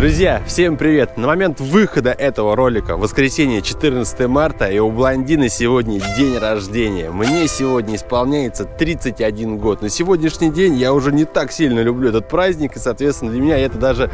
Друзья, всем привет! На момент выхода этого ролика, воскресенье 14 марта, и у блондины сегодня день рождения. Мне сегодня исполняется 31 год. На сегодняшний день я уже не так сильно люблю этот праздник, и, соответственно, для меня это даже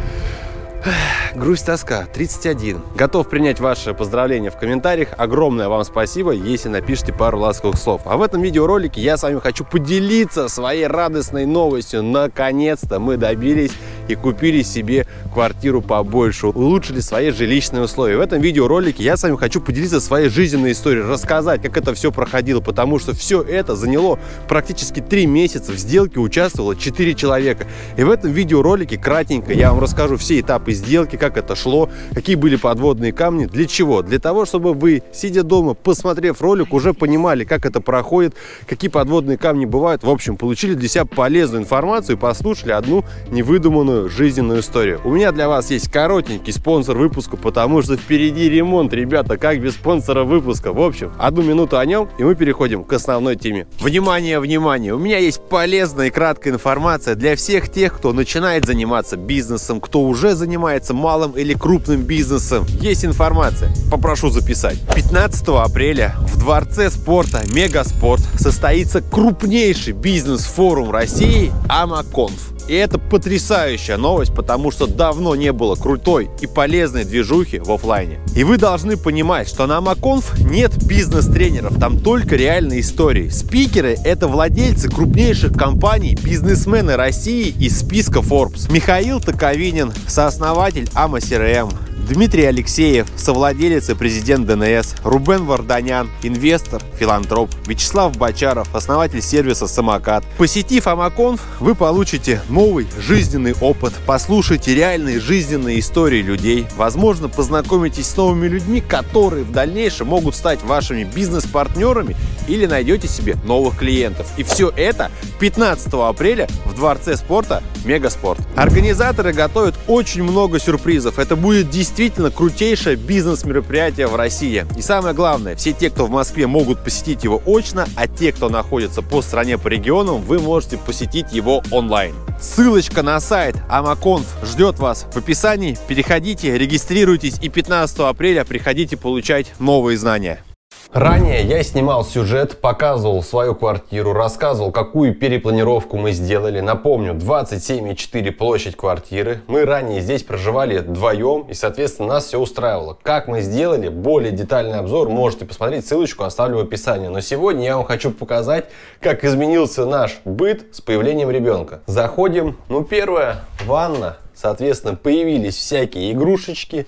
грусть, тоска, 31. Готов принять ваши поздравления в комментариях. Огромное вам спасибо, если напишите пару ласковых слов. А в этом видеоролике я с вами хочу поделиться своей радостной новостью. Наконец-то мы добились и купили себе квартиру побольше, улучшили свои жилищные условия. В этом видеоролике я с вами хочу поделиться своей жизненной историей, рассказать, как это все проходило, потому что все это заняло практически 3 месяца. В сделке участвовало 4 человека. И в этом видеоролике кратенько я вам расскажу все этапы сделки, как это шло, какие были подводные камни, для чего? Для того, чтобы вы, сидя дома, посмотрев ролик, уже понимали, как это проходит, какие подводные камни бывают. В общем, получили для себя полезную информацию и послушали одну невыдуманную жизненную историю. У меня для вас есть коротенький спонсор выпуска, потому что впереди ремонт, ребята, как без спонсора выпуска. В общем, одну минуту о нем, и мы переходим к основной теме. Внимание, внимание! У меня есть полезная и краткая информация для всех тех, кто начинает заниматься бизнесом, кто уже занимается мало малым или крупным бизнесом. Есть информация, попрошу записать. 15 апреля в Дворце спорта «Мегаспорт» состоится крупнейший бизнес-форум России «Амаконф». И это потрясающая новость, потому что давно не было крутой и полезной движухи в офлайне. И вы должны понимать, что на Амаконф нет бизнес-тренеров, там только реальные истории. Спикеры — это владельцы крупнейших компаний, бизнесмены России из списка Forbes. Михаил Токовинин, сооснователь АМА CRM, Дмитрий Алексеев, совладелец и президент ДНС, Рубен Варданян, инвестор, филантроп, Вячеслав Бочаров, основатель сервиса «Самокат». Посетив Амаконф, вы получите новый жизненный опыт, послушайте реальные жизненные истории людей, возможно, познакомитесь с новыми людьми, которые в дальнейшем могут стать вашими бизнес-партнерами или найдете себе новых клиентов. И все это 15 апреля в Дворце спорта «Мегаспорт». Организаторы готовят очень много сюрпризов. Это будет действительно действительно крутейшее бизнес-мероприятие в России. И самое главное, все те, кто в Москве, могут посетить его очно, а те, кто находится по стране, по регионам, вы можете посетить его онлайн. Ссылочка на сайт Амаконф ждет вас в описании. Переходите, регистрируйтесь и 15 апреля приходите получать новые знания. Ранее я снимал сюжет, показывал свою квартиру, рассказывал, какую перепланировку мы сделали. Напомню, 27,4 площадь квартиры. Мы ранее здесь проживали вдвоем, и, соответственно, нас все устраивало. Как мы сделали, более детальный обзор можете посмотреть, ссылочку оставлю в описании. Но сегодня я вам хочу показать, как изменился наш быт с появлением ребенка. Заходим. Ну, первое, ванна. Соответственно, появились всякие игрушечки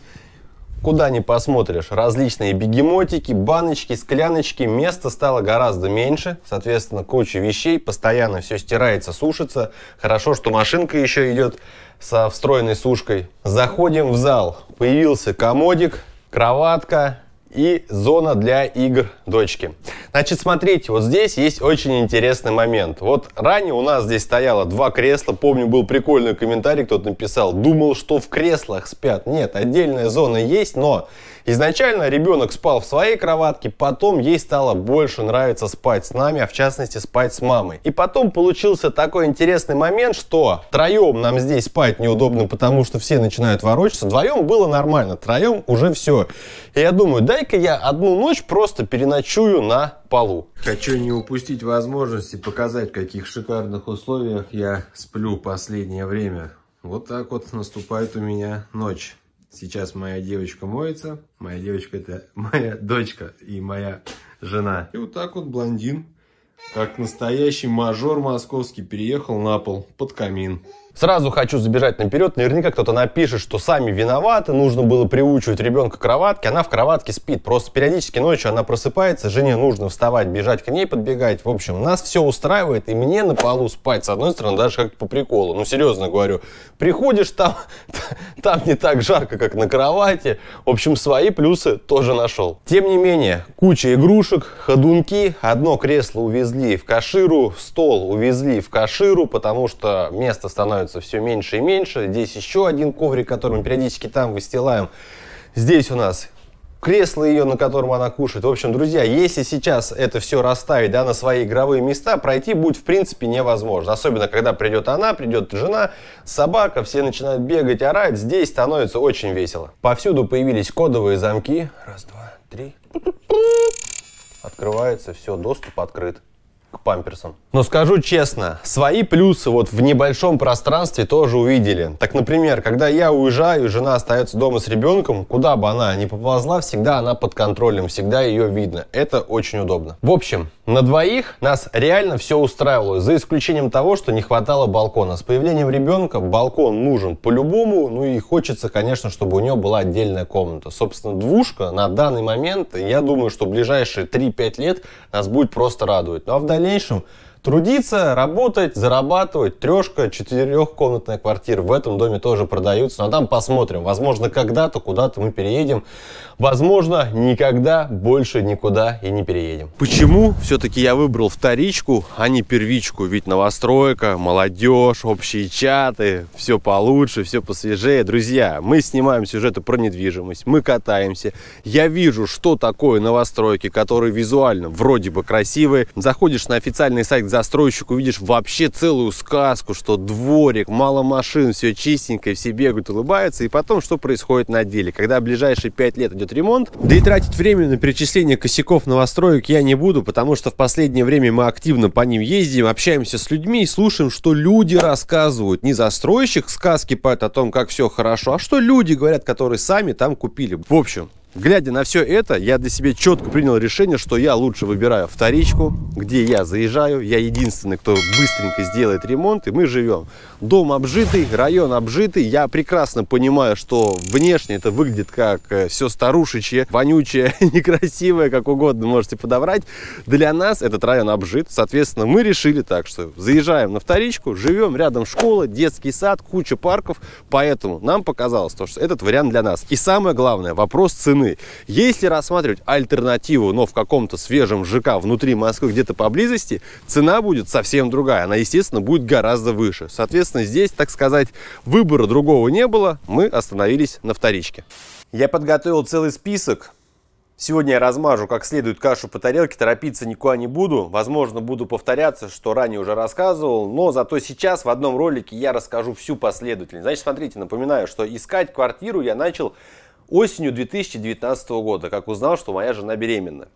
Куда ни посмотришь, различные бегемотики, баночки, скляночки, места стало гораздо меньше, соответственно, куча вещей, постоянно все стирается, сушится. Хорошо, что машинка еще идет со встроенной сушкой. Заходим в зал. Появился комодик, кроватка, и зона для игр дочки. Значит, смотрите, вот здесь есть очень интересный момент. Вот ранее у нас здесь стояло два кресла. Помню, был прикольный комментарий, кто-то написал. Думал, что в креслах спят. Нет, отдельная зона есть, но изначально ребенок спал в своей кроватке, потом ей стало больше нравиться спать с нами, а в частности спать с мамой. И потом получился такой интересный момент, что троем нам здесь спать неудобно, потому что все начинают ворочаться. Вдвоем было нормально, троем уже все. И я думаю, да дай-ка я одну ночь просто переночую на полу. Хочу не упустить возможности показать, в каких шикарных условиях я сплю последнее время. Вот так вот наступает у меня ночь. Сейчас моя девочка моется. Моя девочка это моя дочка и моя жена. И вот так вот блондин, как настоящий мажор московский, переехал на пол под камин. Сразу хочу забежать наперед, наверняка кто-то напишет, что сами виноваты, нужно было приучивать ребенка к кроватке, она в кроватке спит, просто периодически ночью она просыпается, жене нужно вставать, бежать к ней, подбегать, в общем, нас все устраивает, и мне на полу спать, с одной стороны, даже как то по приколу, ну серьезно говорю, приходишь там, там не так жарко, как на кровати, в общем, свои плюсы тоже нашел. Тем не менее, куча игрушек, ходунки, одно кресло увезли в Каширу, стол увезли в Каширу, потому что место становится становится все меньше и меньше. Здесь еще один коврик, который мы периодически там выстилаем. Здесь у нас кресло ее, на котором она кушает. В общем, друзья, если сейчас это все расставить да, на свои игровые места, пройти будет в принципе невозможно. Особенно, когда придет она, придет жена, собака, все начинают бегать, орать. Здесь становится очень весело. Повсюду появились кодовые замки. Раз, два, три. Открывается все, доступ открыт к памперсам. Но скажу честно, свои плюсы вот в небольшом пространстве тоже увидели. Так, например, когда я уезжаю, жена остается дома с ребенком, куда бы она ни поползла, всегда она под контролем, всегда ее видно. Это очень удобно. В общем, на двоих нас реально все устраивало, за исключением того, что не хватало балкона. С появлением ребенка балкон нужен по-любому, ну и хочется, конечно, чтобы у нее была отдельная комната. Собственно, двушка на данный момент, я думаю, что ближайшие 3-5 лет нас будет просто радовать. Ну а в Annihilation Трудиться, работать, зарабатывать. Трешка, четырехкомнатная квартира в этом доме тоже продаются. Но а там посмотрим. Возможно, когда-то куда-то мы переедем. Возможно, никогда больше никуда и не переедем. Почему все-таки я выбрал вторичку, а не первичку? Ведь новостройка, молодежь, общие чаты, все получше, все посвежее. Друзья, мы снимаем сюжеты про недвижимость, мы катаемся. Я вижу, что такое новостройки, которые визуально вроде бы красивые. Заходишь на официальный сайт как застройщик увидишь вообще целую сказку, что дворик, мало машин, все чистенько, все бегают, улыбаются. И потом что происходит на деле? Когда ближайшие 5 лет идет ремонт, да и тратить время на перечисление косяков новостроек я не буду, потому что в последнее время мы активно по ним ездим, общаемся с людьми и слушаем, что люди рассказывают. Не застройщик сказки поет о том, как все хорошо, а что люди говорят, которые сами там купили. В общем, Глядя на все это, я для себя четко принял решение, что я лучше выбираю вторичку, где я заезжаю, я единственный, кто быстренько сделает ремонт, и мы живем. Дом обжитый, район обжитый, я прекрасно понимаю, что внешне это выглядит как э, все старушечье, вонючее, некрасивое, как угодно можете подобрать. Для нас этот район обжит, соответственно, мы решили так, что заезжаем на вторичку, живем рядом школа, детский сад, куча парков, поэтому нам показалось, то, что этот вариант для нас. И самое главное, вопрос цены цены. Если рассматривать альтернативу, но в каком-то свежем ЖК внутри Москвы, где-то поблизости, цена будет совсем другая. Она, естественно, будет гораздо выше. Соответственно, здесь, так сказать, выбора другого не было. Мы остановились на вторичке. Я подготовил целый список Сегодня я размажу как следует кашу по тарелке, торопиться никуда не буду. Возможно, буду повторяться, что ранее уже рассказывал, но зато сейчас в одном ролике я расскажу всю последовательность. Значит, смотрите, напоминаю, что искать квартиру я начал осенью 2019 года, как узнал, что моя жена беременна.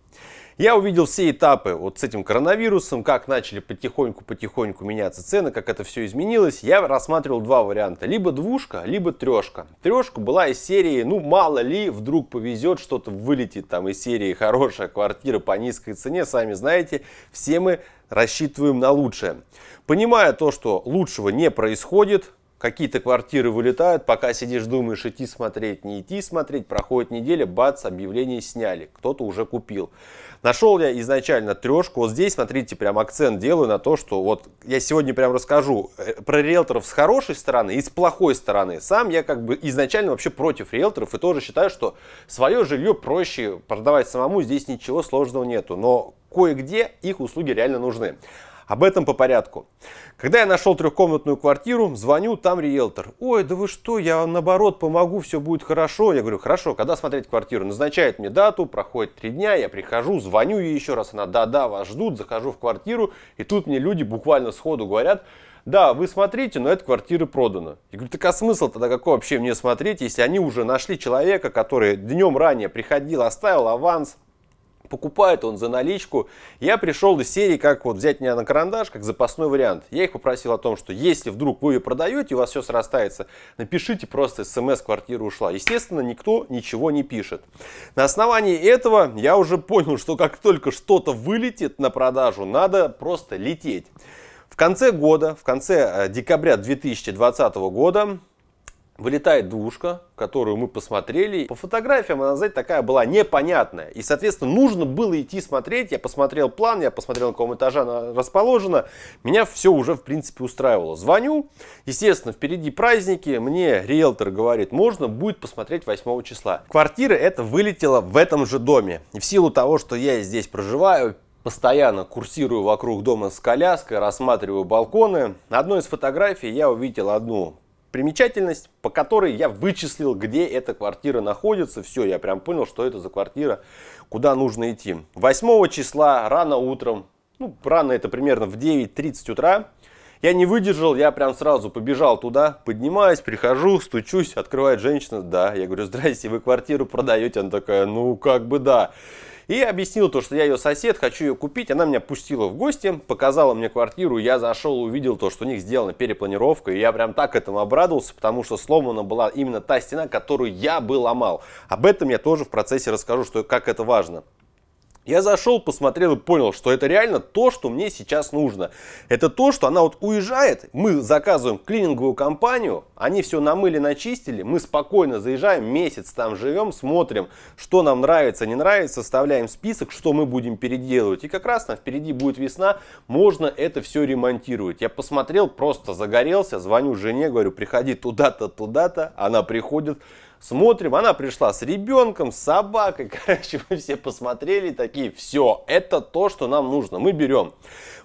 Я увидел все этапы вот с этим коронавирусом, как начали потихоньку-потихоньку меняться цены, как это все изменилось. Я рассматривал два варианта. Либо двушка, либо трешка. Трешка была из серии, ну мало ли, вдруг повезет, что-то вылетит там из серии хорошая квартира по низкой цене. Сами знаете, все мы рассчитываем на лучшее. Понимая то, что лучшего не происходит, какие-то квартиры вылетают, пока сидишь, думаешь, идти смотреть, не идти смотреть, проходит неделя, бац, объявление сняли, кто-то уже купил. Нашел я изначально трешку, вот здесь, смотрите, прям акцент делаю на то, что вот я сегодня прям расскажу э, про риэлторов с хорошей стороны и с плохой стороны. Сам я как бы изначально вообще против риэлторов и тоже считаю, что свое жилье проще продавать самому, здесь ничего сложного нету, но кое-где их услуги реально нужны. Об этом по порядку. Когда я нашел трехкомнатную квартиру, звоню, там риэлтор. Ой, да вы что, я вам наоборот помогу, все будет хорошо. Я говорю, хорошо, когда смотреть квартиру? Назначает мне дату, проходит три дня, я прихожу, звоню ей еще раз. Она, да-да, вас ждут, захожу в квартиру. И тут мне люди буквально сходу говорят, да, вы смотрите, но эта квартира продана. Я говорю, так а смысл тогда какой вообще мне смотреть, если они уже нашли человека, который днем ранее приходил, оставил аванс, покупает он за наличку. Я пришел из серии, как вот взять меня на карандаш, как запасной вариант. Я их попросил о том, что если вдруг вы ее продаете, у вас все срастается, напишите просто смс «квартира ушла». Естественно, никто ничего не пишет. На основании этого я уже понял, что как только что-то вылетит на продажу, надо просто лететь. В конце года, в конце э, декабря 2020 года вылетает двушка, которую мы посмотрели. По фотографиям она, знаете, такая была непонятная. И, соответственно, нужно было идти смотреть. Я посмотрел план, я посмотрел, на каком этаже она расположена. Меня все уже, в принципе, устраивало. Звоню. Естественно, впереди праздники. Мне риэлтор говорит, можно будет посмотреть 8 числа. Квартира эта вылетела в этом же доме. И в силу того, что я здесь проживаю, постоянно курсирую вокруг дома с коляской, рассматриваю балконы. На одной из фотографий я увидел одну примечательность, по которой я вычислил, где эта квартира находится. Все, я прям понял, что это за квартира, куда нужно идти. 8 числа рано утром, ну, рано это примерно в 9.30 утра, я не выдержал, я прям сразу побежал туда, поднимаюсь, прихожу, стучусь, открывает женщина, да, я говорю, здрасте, вы квартиру продаете? Она такая, ну, как бы да. И объяснил то, что я ее сосед, хочу ее купить. Она меня пустила в гости, показала мне квартиру. Я зашел, увидел то, что у них сделана перепланировка. И я прям так этому обрадовался, потому что сломана была именно та стена, которую я бы ломал. Об этом я тоже в процессе расскажу, что как это важно. Я зашел, посмотрел и понял, что это реально то, что мне сейчас нужно. Это то, что она вот уезжает, мы заказываем клининговую компанию, они все намыли, начистили, мы спокойно заезжаем, месяц там живем, смотрим, что нам нравится, не нравится, составляем список, что мы будем переделывать. И как раз там впереди будет весна, можно это все ремонтировать. Я посмотрел, просто загорелся, звоню жене, говорю, приходи туда-то, туда-то, она приходит, Смотрим, она пришла с ребенком, с собакой. Короче, мы все посмотрели такие, все, это то, что нам нужно. Мы берем.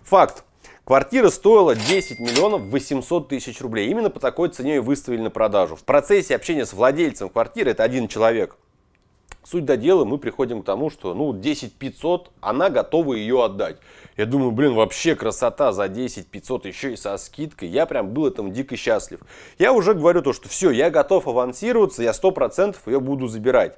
Факт. Квартира стоила 10 миллионов 800 тысяч рублей. Именно по такой цене ее выставили на продажу. В процессе общения с владельцем квартиры, это один человек, Суть до дела, мы приходим к тому, что ну 10 500, она готова ее отдать. Я думаю, блин, вообще красота за 10 500, еще и со скидкой. Я прям был этому дико счастлив. Я уже говорю то, что все, я готов авансироваться, я 100% ее буду забирать.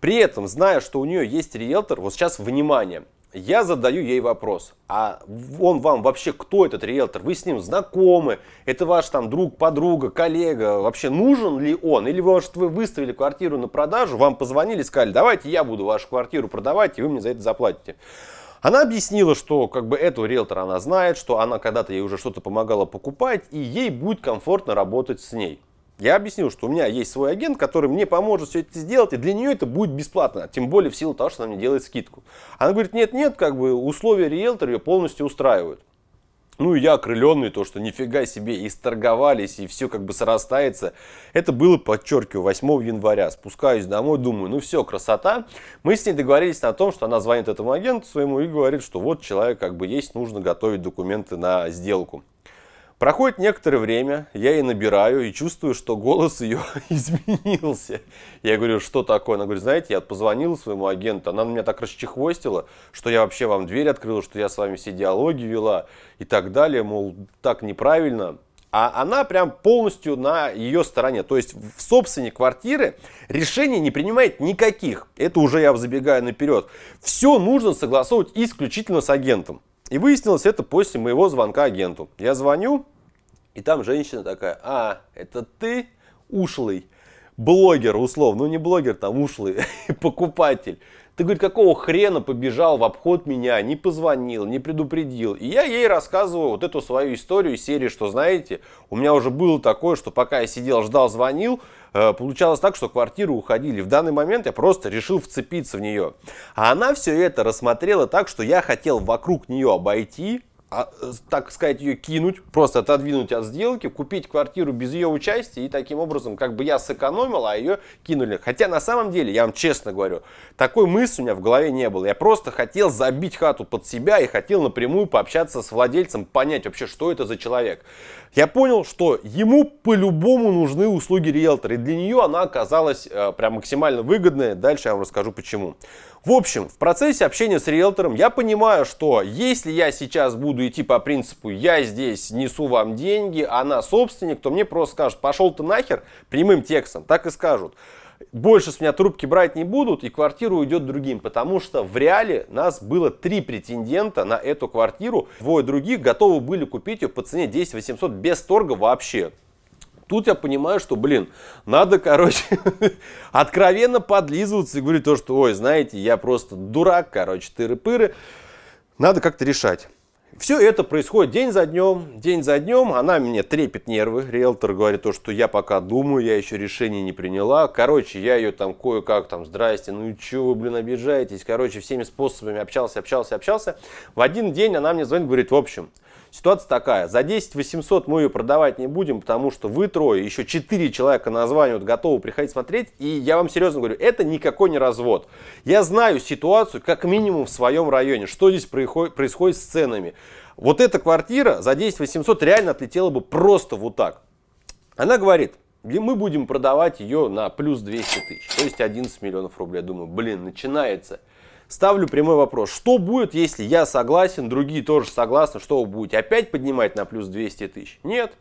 При этом, зная, что у нее есть риэлтор, вот сейчас внимание, я задаю ей вопрос, а он вам вообще кто этот риэлтор? Вы с ним знакомы? Это ваш там друг, подруга, коллега? Вообще нужен ли он? Или может вы выставили квартиру на продажу, вам позвонили, сказали, давайте я буду вашу квартиру продавать, и вы мне за это заплатите. Она объяснила, что как бы этого риэлтора она знает, что она когда-то ей уже что-то помогала покупать, и ей будет комфортно работать с ней. Я объяснил, что у меня есть свой агент, который мне поможет все это сделать, и для нее это будет бесплатно, тем более в силу того, что она мне делает скидку. Она говорит, нет-нет, как бы условия риэлтора ее полностью устраивают. Ну и я окрыленный, то что нифига себе, и сторговались, и все как бы срастается. Это было, подчеркиваю, 8 января. Спускаюсь домой, думаю, ну все, красота. Мы с ней договорились на том, что она звонит этому агенту своему и говорит, что вот человек как бы есть, нужно готовить документы на сделку. Проходит некоторое время, я ей набираю и чувствую, что голос ее изменился. Я говорю, что такое? Она говорит, знаете, я позвонила своему агенту, она меня так расчехвостила, что я вообще вам дверь открыла, что я с вами все диалоги вела и так далее, мол, так неправильно. А она прям полностью на ее стороне. То есть в собственник квартиры решений не принимает никаких. Это уже я забегаю наперед. Все нужно согласовывать исключительно с агентом. И выяснилось это после моего звонка агенту. Я звоню, и там женщина такая, а, это ты, ушлый, блогер, условно, ну не блогер, там ушлый, покупатель. Ты, говорит, какого хрена побежал в обход меня, не позвонил, не предупредил. И я ей рассказываю вот эту свою историю из серии, что, знаете, у меня уже было такое, что пока я сидел, ждал, звонил, э, получалось так, что квартиру уходили. В данный момент я просто решил вцепиться в нее. А она все это рассмотрела так, что я хотел вокруг нее обойти, а, э, так сказать, ее кинуть, просто отодвинуть от сделки, купить квартиру без ее участия, и таким образом, как бы я сэкономил, а ее кинули. Хотя на самом деле, я вам честно говорю, такой мысли у меня в голове не было. Я просто хотел забить хату под себя и хотел напрямую пообщаться с владельцем, понять вообще, что это за человек. Я понял, что ему по-любому нужны услуги риэлтора, и для нее она оказалась э, прям максимально выгодная. Дальше я вам расскажу почему. В общем, в процессе общения с риэлтором я понимаю, что если я сейчас буду идти по принципу «я здесь несу вам деньги, она собственник», то мне просто скажут «пошел ты нахер» прямым текстом, так и скажут больше с меня трубки брать не будут, и квартира уйдет другим, потому что в реале нас было три претендента на эту квартиру, двое других готовы были купить ее по цене 10 800 без торга вообще. Тут я понимаю, что, блин, надо, короче, откровенно подлизываться и говорить то, что, ой, знаете, я просто дурак, короче, тыры-пыры. Надо как-то решать. Все это происходит день за днем, день за днем. Она мне трепет нервы. Риэлтор говорит то, что я пока думаю, я еще решение не приняла. Короче, я ее там кое-как там, здрасте, ну и че вы, блин, обижаетесь? Короче, всеми способами общался, общался, общался. В один день она мне звонит, говорит, в общем, Ситуация такая, за 10 800 мы ее продавать не будем, потому что вы трое, еще 4 человека на название вот готовы приходить смотреть, и я вам серьезно говорю, это никакой не развод. Я знаю ситуацию как минимум в своем районе, что здесь происходит, происходит с ценами. Вот эта квартира за 10 800 реально отлетела бы просто вот так. Она говорит, мы будем продавать ее на плюс 200 тысяч, то есть 11 миллионов рублей. Я думаю, блин, начинается ставлю прямой вопрос. Что будет, если я согласен, другие тоже согласны, что вы будете опять поднимать на плюс 200 тысяч? Нет.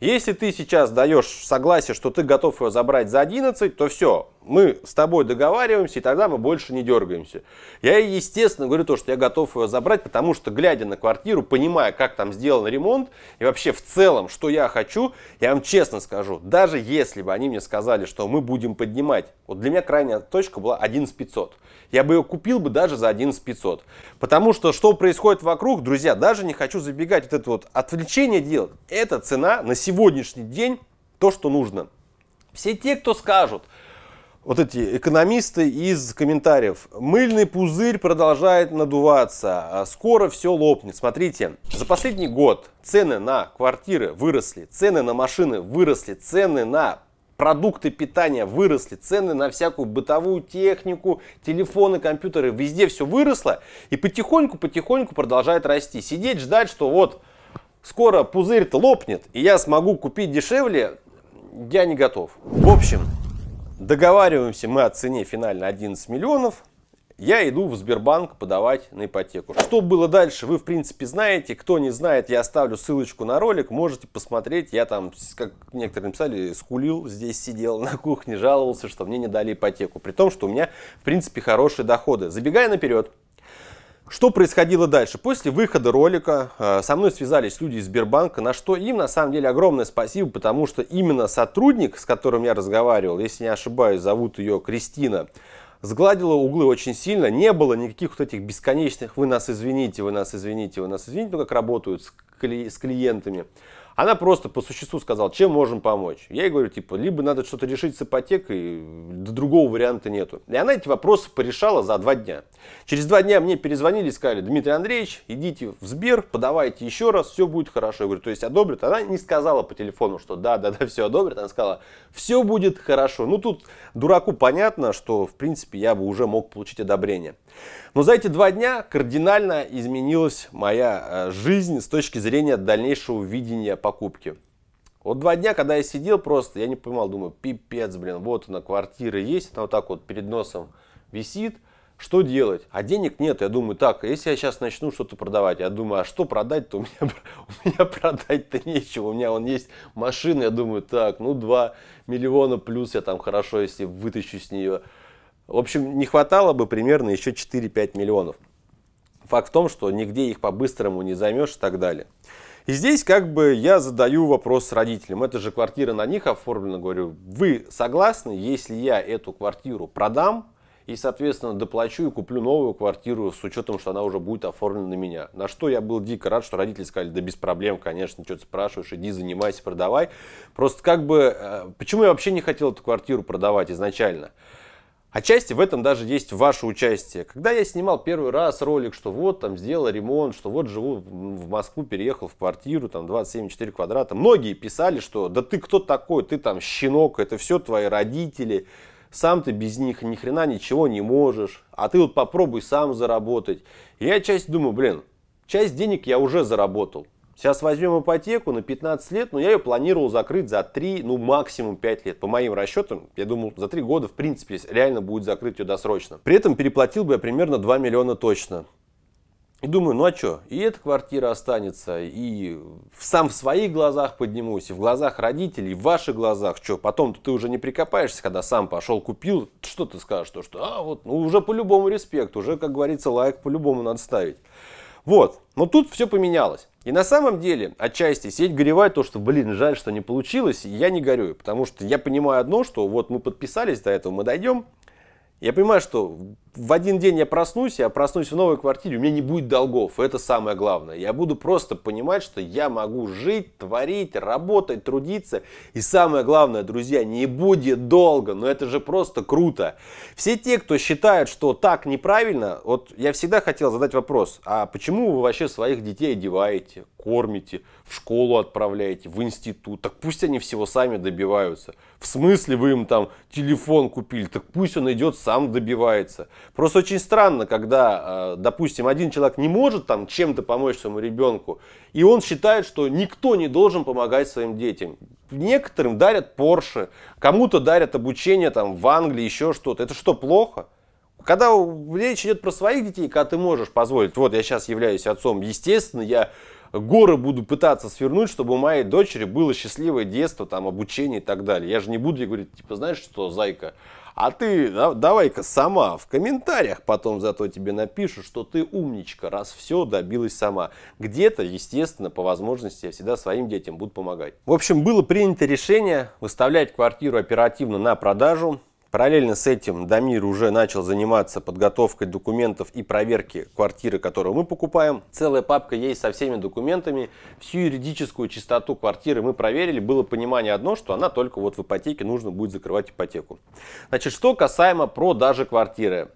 Если ты сейчас даешь согласие, что ты готов ее забрать за 11, то все, мы с тобой договариваемся, и тогда мы больше не дергаемся. Я, естественно, говорю то, что я готов ее забрать, потому что, глядя на квартиру, понимая, как там сделан ремонт, и вообще в целом, что я хочу, я вам честно скажу, даже если бы они мне сказали, что мы будем поднимать, вот для меня крайняя точка была 11 500. Я бы ее купил бы даже за 11 500. Потому что, что происходит вокруг, друзья, даже не хочу забегать вот это вот отвлечение делать. Это цена на сегодняшний день, то, что нужно. Все те, кто скажут – вот эти экономисты из комментариев. Мыльный пузырь продолжает надуваться, а скоро все лопнет. Смотрите, за последний год цены на квартиры выросли, цены на машины выросли, цены на продукты питания выросли, цены на всякую бытовую технику, телефоны, компьютеры, везде все выросло и потихоньку-потихоньку продолжает расти. Сидеть, ждать, что вот скоро пузырь-то лопнет и я смогу купить дешевле, я не готов. В общем, Договариваемся мы о цене финально 11 миллионов. Я иду в Сбербанк подавать на ипотеку. Что было дальше, вы в принципе знаете. Кто не знает, я оставлю ссылочку на ролик. Можете посмотреть. Я там, как некоторые написали, скулил, здесь сидел на кухне, жаловался, что мне не дали ипотеку. При том, что у меня в принципе хорошие доходы. Забегая наперед, что происходило дальше? После выхода ролика э, со мной связались люди из Сбербанка, на что им на самом деле огромное спасибо, потому что именно сотрудник, с которым я разговаривал, если не ошибаюсь, зовут ее Кристина, сгладила углы очень сильно, не было никаких вот этих бесконечных «вы нас извините, вы нас извините, вы нас извините», ну, как работают с клиентами. Она просто по существу сказала, чем можем помочь. Я ей говорю, типа, либо надо что-то решить с ипотекой, другого варианта нету. И она эти вопросы порешала за два дня. Через два дня мне перезвонили и сказали, Дмитрий Андреевич, идите в Сбер, подавайте еще раз, все будет хорошо. Я говорю, то есть одобрят? Она не сказала по телефону, что да, да, да, все одобрят. Она сказала, все будет хорошо. Ну тут дураку понятно, что в принципе я бы уже мог получить одобрение. Но за эти два дня кардинально изменилась моя э, жизнь с точки зрения дальнейшего видения покупки. Вот два дня, когда я сидел просто, я не понимал, думаю, пипец, блин, вот она, квартира есть, она вот так вот перед носом висит, что делать? А денег нет, я думаю, так, если я сейчас начну что-то продавать, я думаю, а что продать-то у меня, у меня продать-то нечего, у меня он есть машина, я думаю, так, ну 2 миллиона плюс я там хорошо, если вытащу с нее в общем, не хватало бы примерно еще 4-5 миллионов. Факт в том, что нигде их по-быстрому не займешь и так далее. И здесь как бы я задаю вопрос родителям. Это же квартира на них оформлена. Говорю, вы согласны, если я эту квартиру продам и, соответственно, доплачу и куплю новую квартиру с учетом, что она уже будет оформлена на меня? На что я был дико рад, что родители сказали, да без проблем, конечно, что ты спрашиваешь, иди занимайся, продавай. Просто как бы, э, почему я вообще не хотел эту квартиру продавать изначально? Отчасти в этом даже есть ваше участие. Когда я снимал первый раз ролик, что вот там сделал ремонт, что вот живу в Москву, переехал в квартиру, там 27,4 квадрата, многие писали, что да ты кто такой, ты там щенок, это все твои родители, сам ты без них ни хрена ничего не можешь, а ты вот попробуй сам заработать. И я часть думаю, блин, часть денег я уже заработал, Сейчас возьмем ипотеку на 15 лет, но я ее планировал закрыть за 3, ну максимум 5 лет. По моим расчетам, я думал, за 3 года в принципе реально будет закрыть ее досрочно. При этом переплатил бы я примерно 2 миллиона точно. И думаю, ну а что, и эта квартира останется, и сам в своих глазах поднимусь, и в глазах родителей, и в ваших глазах. Что, потом ты уже не прикопаешься, когда сам пошел, купил, что ты скажешь? То, что, а, вот, ну уже по любому респект, уже, как говорится, лайк по любому надо ставить. Вот, но тут все поменялось. И на самом деле, отчасти, сеть горевает то, что, блин, жаль, что не получилось, и я не горюю, потому что я понимаю одно, что вот мы подписались, до этого мы дойдем, я понимаю, что в один день я проснусь, я проснусь в новой квартире, у меня не будет долгов. Это самое главное. Я буду просто понимать, что я могу жить, творить, работать, трудиться. И самое главное, друзья, не будет долго. Но это же просто круто. Все те, кто считают, что так неправильно, вот я всегда хотел задать вопрос, а почему вы вообще своих детей одеваете, кормите, в школу отправляете, в институт? Так пусть они всего сами добиваются. В смысле вы им там телефон купили? Так пусть он идет, сам добивается. Просто очень странно, когда, э, допустим, один человек не может там чем-то помочь своему ребенку, и он считает, что никто не должен помогать своим детям. Некоторым дарят Порше, кому-то дарят обучение там в Англии, еще что-то. Это что, плохо? Когда речь идет про своих детей, когда ты можешь позволить, вот я сейчас являюсь отцом, естественно, я горы буду пытаться свернуть, чтобы у моей дочери было счастливое детство, там, обучение и так далее. Я же не буду ей говорить, типа, знаешь что, зайка, а ты да, давай-ка сама в комментариях потом зато тебе напишу, что ты умничка, раз все добилась сама. Где-то, естественно, по возможности я всегда своим детям буду помогать. В общем, было принято решение выставлять квартиру оперативно на продажу. Параллельно с этим Дамир уже начал заниматься подготовкой документов и проверки квартиры, которую мы покупаем. Целая папка есть со всеми документами. Всю юридическую чистоту квартиры мы проверили. Было понимание одно, что она только вот в ипотеке нужно будет закрывать ипотеку. Значит, что касаемо продажи квартиры.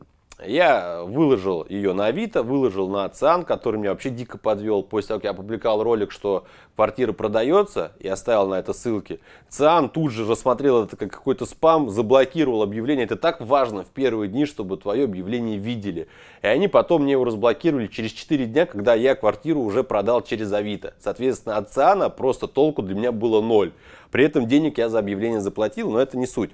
Я выложил ее на Авито, выложил на Ациан, который меня вообще дико подвел после того, как я опубликовал ролик, что квартира продается, и оставил на это ссылки, ЦИАН тут же рассмотрел это как какой-то спам, заблокировал объявление. Это так важно в первые дни, чтобы твое объявление видели. И они потом мне его разблокировали через 4 дня, когда я квартиру уже продал через Авито. Соответственно, от ЦИАНа просто толку для меня было ноль. При этом денег я за объявление заплатил, но это не суть.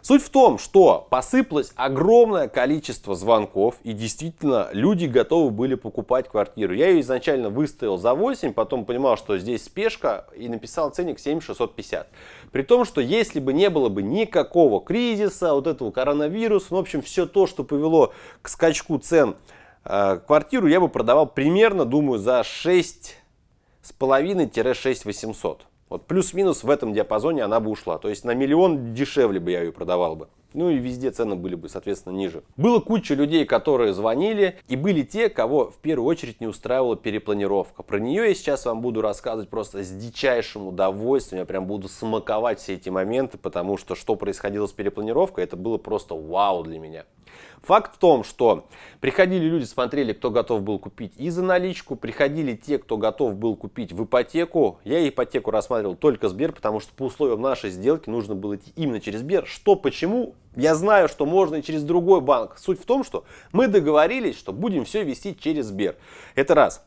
Суть в том, что посыпалось огромное количество звонков, и действительно люди готовы были покупать квартиру. Я ее изначально выставил за 8, потом понимал, что здесь спешка и написал ценник 7650. При том, что если бы не было бы никакого кризиса, вот этого коронавируса, ну, в общем, все то, что повело к скачку цен, э, квартиру я бы продавал примерно, думаю, за 6,5-6,800. Вот плюс-минус в этом диапазоне она бы ушла. То есть на миллион дешевле бы я ее продавал бы. Ну и везде цены были бы, соответственно, ниже. Было куча людей, которые звонили, и были те, кого в первую очередь не устраивала перепланировка. Про нее я сейчас вам буду рассказывать просто с дичайшим удовольствием. Я прям буду смаковать все эти моменты, потому что что происходило с перепланировкой, это было просто вау для меня. Факт в том, что приходили люди, смотрели, кто готов был купить и за наличку, приходили те, кто готов был купить в ипотеку. Я ипотеку рассматривал только Сбер, потому что по условиям нашей сделки нужно было идти именно через Сбер. Что, почему? Я знаю, что можно и через другой банк. Суть в том, что мы договорились, что будем все вести через Сбер. Это раз.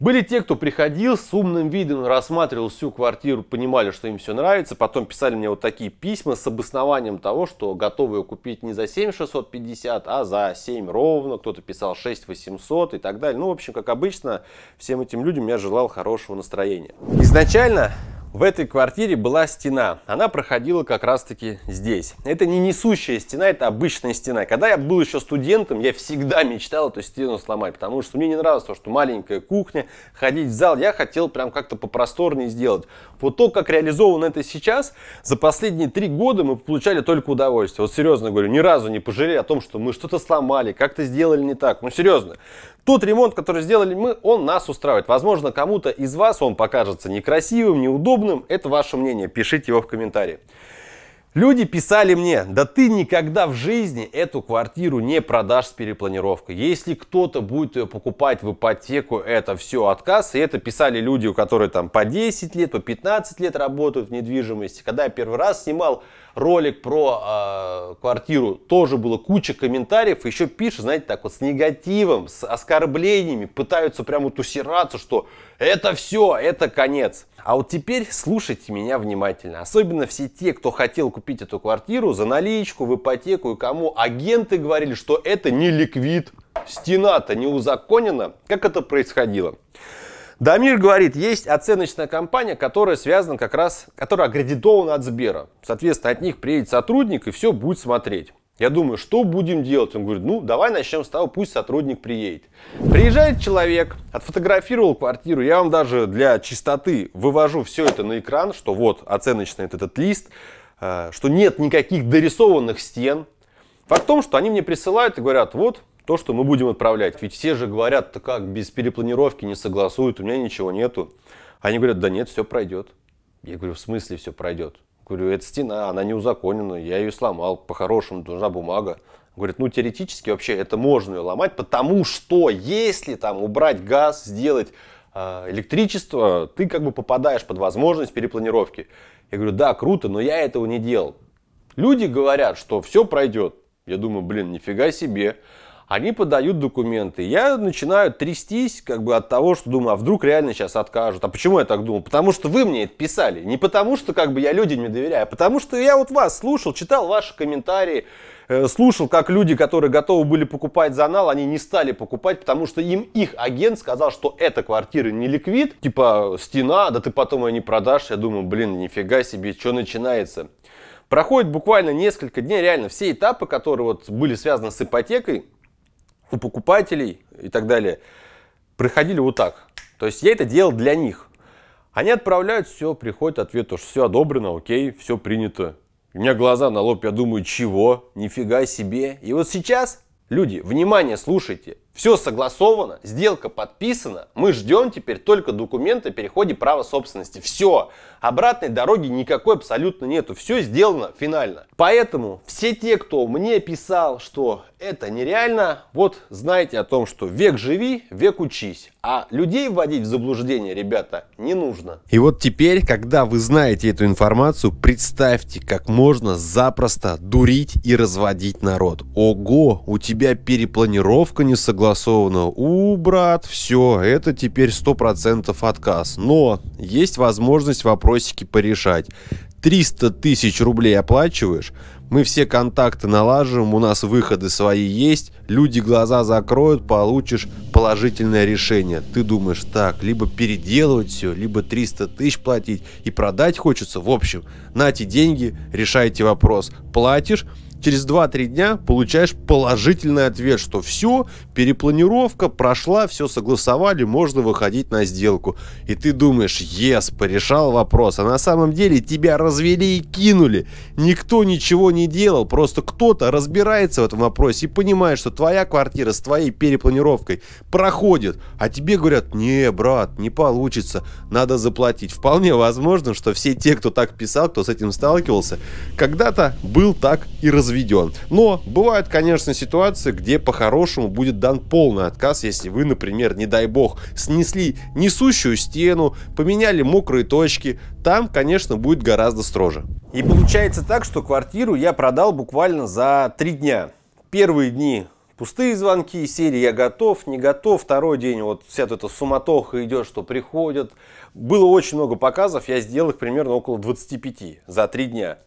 Были те, кто приходил с умным видом, рассматривал всю квартиру, понимали, что им все нравится, потом писали мне вот такие письма с обоснованием того, что готовы ее купить не за 7650, а за 7 ровно, кто-то писал 6800 и так далее. Ну, в общем, как обычно, всем этим людям я желал хорошего настроения. Изначально в этой квартире была стена. Она проходила как раз-таки здесь. Это не несущая стена, это обычная стена. Когда я был еще студентом, я всегда мечтал эту стену сломать, потому что мне не нравилось то, что маленькая кухня, ходить в зал. Я хотел прям как-то попросторнее сделать. Вот то, как реализовано это сейчас, за последние три года мы получали только удовольствие. Вот серьезно говорю, ни разу не пожалели о том, что мы что-то сломали, как-то сделали не так. Ну серьезно. Тот ремонт, который сделали мы, он нас устраивает. Возможно, кому-то из вас он покажется некрасивым, неудобным. Это ваше мнение. Пишите его в комментарии. Люди писали мне, да ты никогда в жизни эту квартиру не продашь с перепланировкой. Если кто-то будет ее покупать в ипотеку, это все отказ. И это писали люди, у которых там по 10 лет, по 15 лет работают в недвижимости. Когда я первый раз снимал ролик про э, квартиру, тоже было куча комментариев, еще пишут, знаете, так вот с негативом, с оскорблениями, пытаются прямо вот что это все, это конец. А вот теперь слушайте меня внимательно, особенно все те, кто хотел купить эту квартиру за наличку, в ипотеку и кому агенты говорили, что это не ликвид, стена-то не узаконена, как это происходило. Дамир говорит, есть оценочная компания, которая связана как раз, которая аккредитована от Сбера. Соответственно, от них приедет сотрудник и все будет смотреть. Я думаю, что будем делать? Он говорит, ну давай начнем с того, пусть сотрудник приедет. Приезжает человек, отфотографировал квартиру, я вам даже для чистоты вывожу все это на экран, что вот оценочный этот, этот лист, э, что нет никаких дорисованных стен. Факт в том, что они мне присылают и говорят, вот то, что мы будем отправлять. Ведь все же говорят, то как, без перепланировки не согласуют, у меня ничего нету. Они говорят, да нет, все пройдет. Я говорю, в смысле все пройдет? Говорю, эта стена, она не узаконена, я ее сломал, по-хорошему нужна бумага. Говорит, ну теоретически вообще это можно ее ломать, потому что если там убрать газ, сделать э, электричество, ты как бы попадаешь под возможность перепланировки. Я говорю, да, круто, но я этого не делал. Люди говорят, что все пройдет. Я думаю, блин, нифига себе они подают документы. Я начинаю трястись как бы от того, что думаю, а вдруг реально сейчас откажут. А почему я так думал? Потому что вы мне это писали. Не потому что как бы я людям не доверяю, а потому что я вот вас слушал, читал ваши комментарии, э, слушал, как люди, которые готовы были покупать занал, они не стали покупать, потому что им их агент сказал, что эта квартира не ликвид, типа стена, да ты потом ее не продашь. Я думаю, блин, нифига себе, что начинается. Проходит буквально несколько дней, реально все этапы, которые вот были связаны с ипотекой, у покупателей и так далее, проходили вот так. То есть я это делал для них. Они отправляют, все, приходит ответ, то, что все одобрено, окей, все принято. У меня глаза на лоб, я думаю, чего? Нифига себе. И вот сейчас, люди, внимание, слушайте. Все согласовано, сделка подписана, мы ждем теперь только документы о переходе права собственности. Все, обратной дороги никакой абсолютно нету, все сделано финально. Поэтому все те, кто мне писал, что это нереально, вот знайте о том, что век живи, век учись. А людей вводить в заблуждение, ребята, не нужно. И вот теперь, когда вы знаете эту информацию, представьте, как можно запросто дурить и разводить народ. Ого, у тебя перепланировка не согласована согласованного. У, все, это теперь 100% отказ. Но есть возможность вопросики порешать. 300 тысяч рублей оплачиваешь, мы все контакты налаживаем, у нас выходы свои есть, люди глаза закроют, получишь положительное решение. Ты думаешь, так, либо переделывать все, либо 300 тысяч платить и продать хочется. В общем, на эти деньги, решайте вопрос. Платишь, через 2-3 дня получаешь положительный ответ, что все, перепланировка прошла, все согласовали, можно выходить на сделку. И ты думаешь, ес, порешал вопрос, а на самом деле тебя развели и кинули. Никто ничего не делал, просто кто-то разбирается в этом вопросе и понимает, что твоя квартира с твоей перепланировкой проходит, а тебе говорят, не, брат, не получится, надо заплатить. Вполне возможно, что все те, кто так писал, кто с этим сталкивался, когда-то был так и развивался возведен. Но бывают, конечно, ситуации, где по-хорошему будет дан полный отказ, если вы, например, не дай бог, снесли несущую стену, поменяли мокрые точки, там, конечно, будет гораздо строже. И получается так, что квартиру я продал буквально за три дня. Первые дни пустые звонки из серии «Я готов», «Не готов», второй день вот вся эта суматоха идет, что приходят. Было очень много показов, я сделал их примерно около 25 за три дня.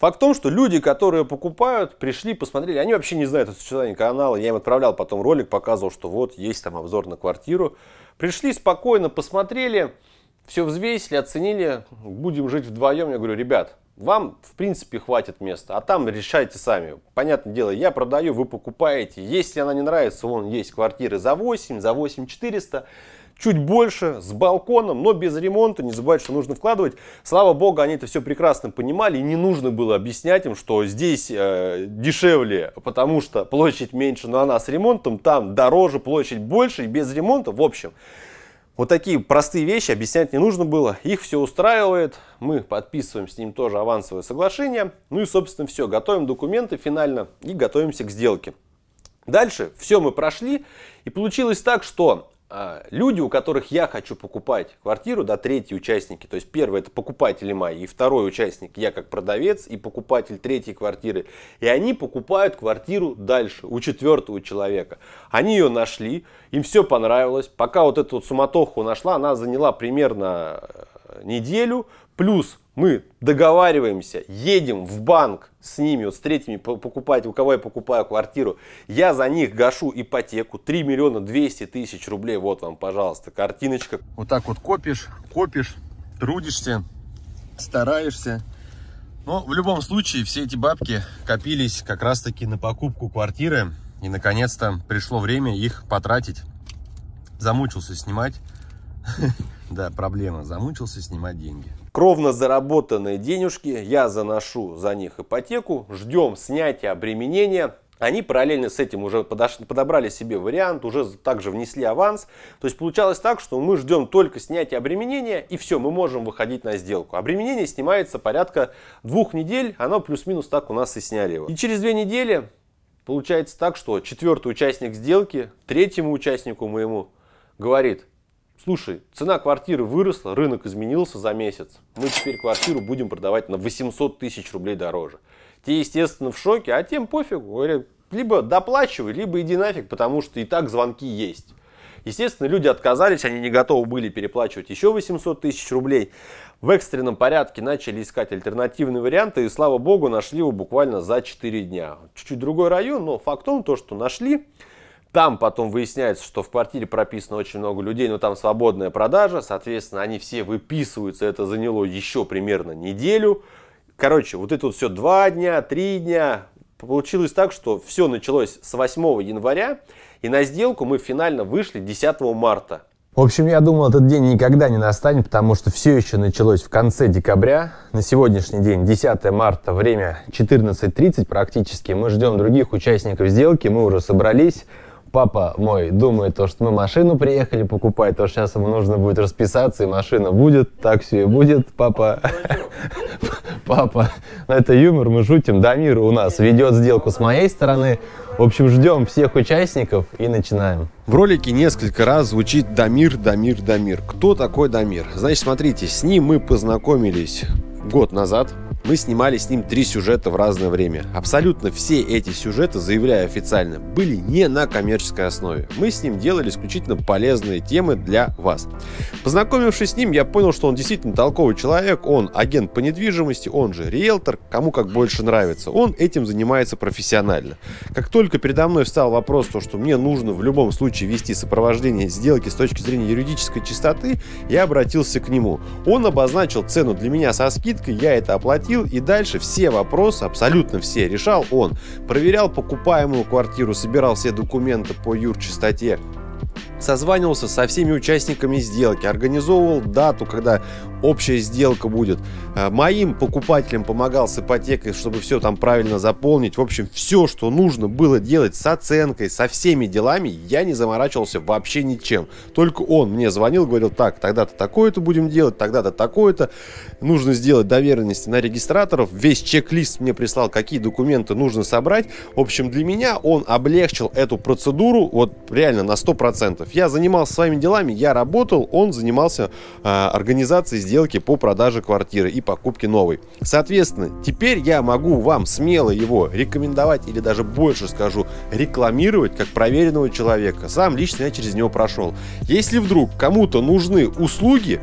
Факт в том, что люди, которые покупают, пришли, посмотрели, они вообще не знают о существовании канала. Я им отправлял потом ролик, показывал, что вот есть там обзор на квартиру. Пришли спокойно, посмотрели, все взвесили, оценили, будем жить вдвоем. Я говорю, ребят, вам, в принципе, хватит места, а там решайте сами. Понятное дело, я продаю, вы покупаете. Если она не нравится, вон есть квартиры за 8, за 8 400, чуть больше, с балконом, но без ремонта. Не забывайте, что нужно вкладывать. Слава богу, они это все прекрасно понимали, и не нужно было объяснять им, что здесь э, дешевле, потому что площадь меньше, но она с ремонтом, там дороже, площадь больше, и без ремонта, в общем. Вот такие простые вещи объяснять не нужно было. Их все устраивает. Мы подписываем с ним тоже авансовое соглашение. Ну и, собственно, все. Готовим документы финально и готовимся к сделке. Дальше все мы прошли. И получилось так, что а, люди, у которых я хочу покупать квартиру, да, третьи участники, то есть первый это покупатели мои, и второй участник я как продавец и покупатель третьей квартиры, и они покупают квартиру дальше у четвертого человека. Они ее нашли, им все понравилось, пока вот эту вот суматоху нашла, она заняла примерно э, неделю, плюс мы договариваемся, едем в банк с ними, вот с третьими покупать, у кого я покупаю квартиру, я за них гашу ипотеку, 3 миллиона 200 тысяч рублей, вот вам, пожалуйста, картиночка. Вот так вот копишь, копишь, трудишься, стараешься, но в любом случае все эти бабки копились как раз таки на покупку квартиры, и наконец-то пришло время их потратить. Замучился снимать, да, проблема, замучился снимать деньги кровно заработанные денежки, я заношу за них ипотеку, ждем снятия обременения, они параллельно с этим уже подошли, подобрали себе вариант, уже также внесли аванс. То есть получалось так, что мы ждем только снятия обременения, и все, мы можем выходить на сделку. Обременение снимается порядка двух недель, оно плюс-минус так у нас и сняли его. И через две недели получается так, что четвертый участник сделки третьему участнику моему говорит, Слушай, цена квартиры выросла, рынок изменился за месяц. Мы теперь квартиру будем продавать на 800 тысяч рублей дороже. Те, естественно, в шоке, а тем пофигу. Говорят, либо доплачивай, либо иди нафиг, потому что и так звонки есть. Естественно, люди отказались, они не готовы были переплачивать еще 800 тысяч рублей. В экстренном порядке начали искать альтернативные варианты, и слава богу, нашли его буквально за 4 дня. Чуть-чуть другой район, но факт том, то, что нашли. Там потом выясняется, что в квартире прописано очень много людей, но там свободная продажа, соответственно, они все выписываются, это заняло еще примерно неделю. Короче, вот это вот все два дня, три дня. Получилось так, что все началось с 8 января, и на сделку мы финально вышли 10 марта. В общем, я думал, этот день никогда не настанет, потому что все еще началось в конце декабря. На сегодняшний день, 10 марта, время 14.30 практически. Мы ждем других участников сделки, мы уже собрались папа мой думает, то, что мы машину приехали покупать, то сейчас ему нужно будет расписаться, и машина будет, так все и будет, папа. Папа, ну это юмор, мы шутим. Дамир у нас ведет сделку с моей стороны. В общем, ждем всех участников и начинаем. В ролике несколько раз звучит Дамир, Дамир, Дамир. Кто такой Дамир? Значит, смотрите, с ним мы познакомились год назад, мы снимали с ним три сюжета в разное время. Абсолютно все эти сюжеты, заявляя официально, были не на коммерческой основе. Мы с ним делали исключительно полезные темы для вас. Познакомившись с ним, я понял, что он действительно толковый человек, он агент по недвижимости, он же риэлтор, кому как больше нравится. Он этим занимается профессионально. Как только передо мной встал вопрос, то, что мне нужно в любом случае вести сопровождение сделки с точки зрения юридической чистоты, я обратился к нему. Он обозначил цену для меня со скидкой, я это оплатил, платил, и дальше все вопросы, абсолютно все, решал он. Проверял покупаемую квартиру, собирал все документы по юрчистоте, созванивался со всеми участниками сделки, организовывал дату, когда общая сделка будет. Э, моим покупателям помогал с ипотекой, чтобы все там правильно заполнить. В общем, все, что нужно было делать с оценкой, со всеми делами, я не заморачивался вообще ничем. Только он мне звонил, говорил, так, тогда-то такое-то будем делать, тогда-то такое-то. Нужно сделать доверенности на регистраторов. Весь чек-лист мне прислал, какие документы нужно собрать. В общем, для меня он облегчил эту процедуру вот реально на 100%. Я занимался своими делами, я работал, он занимался э, организацией сделки по продаже квартиры и покупке новой. Соответственно, теперь я могу вам смело его рекомендовать или даже больше скажу, рекламировать как проверенного человека. Сам лично я через него прошел. Если вдруг кому-то нужны услуги,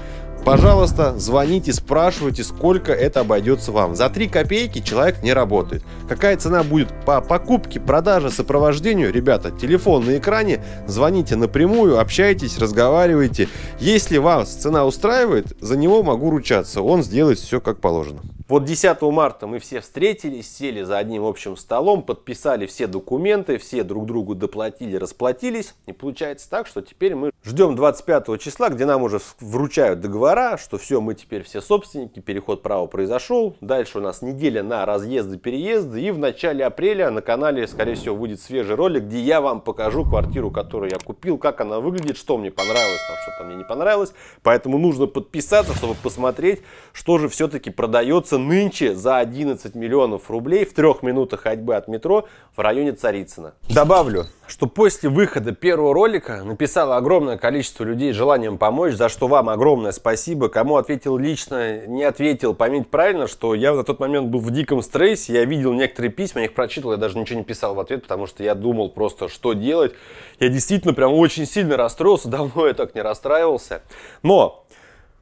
Пожалуйста, звоните, спрашивайте, сколько это обойдется вам. За 3 копейки человек не работает. Какая цена будет по покупке, продаже, сопровождению? Ребята, телефон на экране, звоните напрямую, общайтесь, разговаривайте. Если вас цена устраивает, за него могу ручаться. Он сделает все как положено. Вот 10 марта мы все встретились, сели за одним общим столом, подписали все документы, все друг другу доплатили, расплатились. И получается так, что теперь мы ждем 25 числа, где нам уже вручают договора, что все, мы теперь все собственники, переход права произошел. Дальше у нас неделя на разъезды, переезды. И в начале апреля на канале, скорее всего, будет свежий ролик, где я вам покажу квартиру, которую я купил, как она выглядит, что мне понравилось, что-то мне не понравилось. Поэтому нужно подписаться, чтобы посмотреть, что же все-таки продается продается нынче за 11 миллионов рублей в трех минутах ходьбы от метро в районе Царицына. Добавлю, что после выхода первого ролика написало огромное количество людей желанием помочь, за что вам огромное спасибо. Кому ответил лично, не ответил, поймите правильно, что я на тот момент был в диком стрессе, я видел некоторые письма, я их прочитал, я даже ничего не писал в ответ, потому что я думал просто, что делать. Я действительно прям очень сильно расстроился, давно я так не расстраивался. Но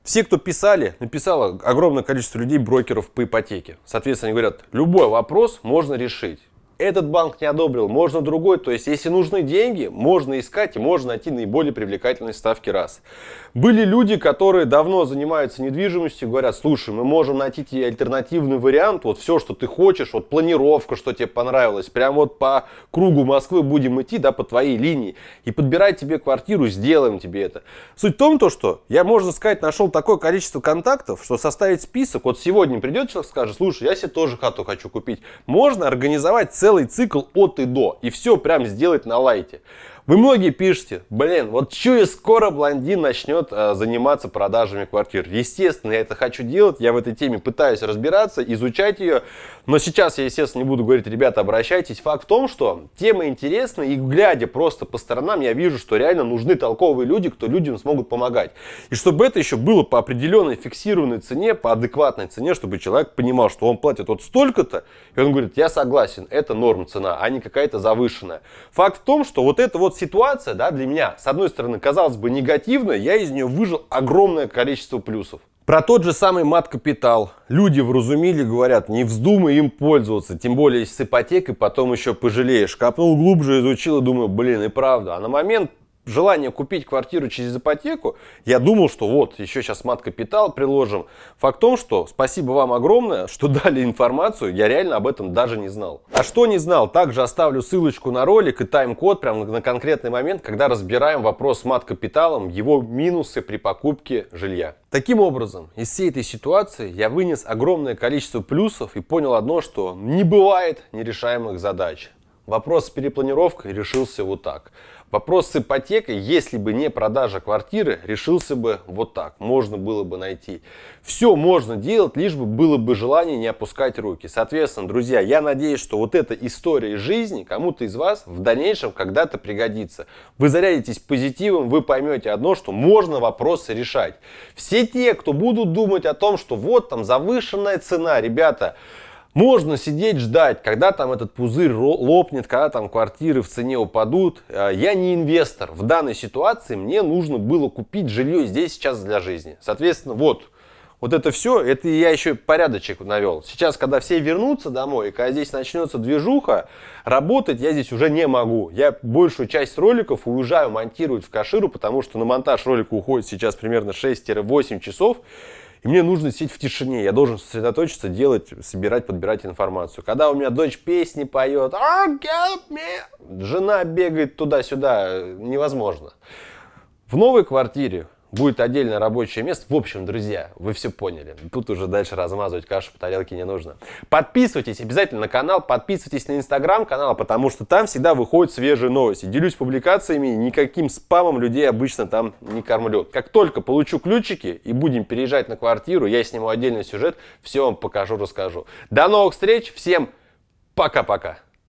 все, кто писали, написало огромное количество людей, брокеров по ипотеке. Соответственно, они говорят, любой вопрос можно решить этот банк не одобрил, можно другой. То есть, если нужны деньги, можно искать и можно найти наиболее привлекательные ставки раз. Были люди, которые давно занимаются недвижимостью, говорят, слушай, мы можем найти тебе альтернативный вариант, вот все, что ты хочешь, вот планировка, что тебе понравилось, прям вот по кругу Москвы будем идти, да, по твоей линии, и подбирать тебе квартиру, сделаем тебе это. Суть в том, то, что я, можно сказать, нашел такое количество контактов, что составить список, вот сегодня придет человек, скажет, слушай, я себе тоже хату хочу купить, можно организовать целый цикл от и до. И все прям сделать на лайте. Вы многие пишете, блин, вот чую, скоро блондин начнет э, заниматься продажами квартир. Естественно, я это хочу делать, я в этой теме пытаюсь разбираться, изучать ее, но сейчас я, естественно, не буду говорить, ребята, обращайтесь. Факт в том, что тема интересна, и глядя просто по сторонам, я вижу, что реально нужны толковые люди, кто людям смогут помогать. И чтобы это еще было по определенной фиксированной цене, по адекватной цене, чтобы человек понимал, что он платит вот столько-то, и он говорит, я согласен, это норм цена, а не какая-то завышенная. Факт в том, что вот это вот ситуация, да, для меня, с одной стороны, казалось бы, негативная, я из нее выжил огромное количество плюсов. Про тот же самый мат-капитал. Люди вразумили, говорят, не вздумай им пользоваться, тем более с ипотекой потом еще пожалеешь. Копнул глубже, изучил и думаю, блин, и правда. А на момент желание купить квартиру через ипотеку, я думал, что вот, еще сейчас мат-капитал приложим. Факт в том, что спасибо вам огромное, что дали информацию, я реально об этом даже не знал. А что не знал, также оставлю ссылочку на ролик и тайм-код прямо на конкретный момент, когда разбираем вопрос с мат-капиталом, его минусы при покупке жилья. Таким образом, из всей этой ситуации я вынес огромное количество плюсов и понял одно, что не бывает нерешаемых задач. Вопрос с перепланировкой решился вот так – Вопрос с ипотекой, если бы не продажа квартиры, решился бы вот так. Можно было бы найти. Все можно делать, лишь бы было бы желание не опускать руки. Соответственно, друзья, я надеюсь, что вот эта история жизни кому-то из вас в дальнейшем когда-то пригодится. Вы зарядитесь позитивом, вы поймете одно, что можно вопросы решать. Все те, кто будут думать о том, что вот там завышенная цена, ребята, можно сидеть ждать, когда там этот пузырь лопнет, когда там квартиры в цене упадут. Э, я не инвестор. В данной ситуации мне нужно было купить жилье здесь сейчас для жизни. Соответственно, вот, вот это все, это я еще порядочек навел. Сейчас, когда все вернутся домой, и когда здесь начнется движуха, работать я здесь уже не могу. Я большую часть роликов уезжаю монтировать в Каширу, потому что на монтаж ролика уходит сейчас примерно 6-8 часов. И мне нужно сидеть в тишине, я должен сосредоточиться, делать, собирать, подбирать информацию. Когда у меня дочь песни поет, oh, «А, help me! жена бегает туда-сюда, невозможно. В новой квартире Будет отдельное рабочее место. В общем, друзья, вы все поняли. Тут уже дальше размазывать кашу по тарелке не нужно. Подписывайтесь обязательно на канал, подписывайтесь на инстаграм канал, потому что там всегда выходят свежие новости. Делюсь публикациями, никаким спамом людей обычно там не кормлю. Как только получу ключики и будем переезжать на квартиру, я сниму отдельный сюжет, все вам покажу, расскажу. До новых встреч, всем пока-пока.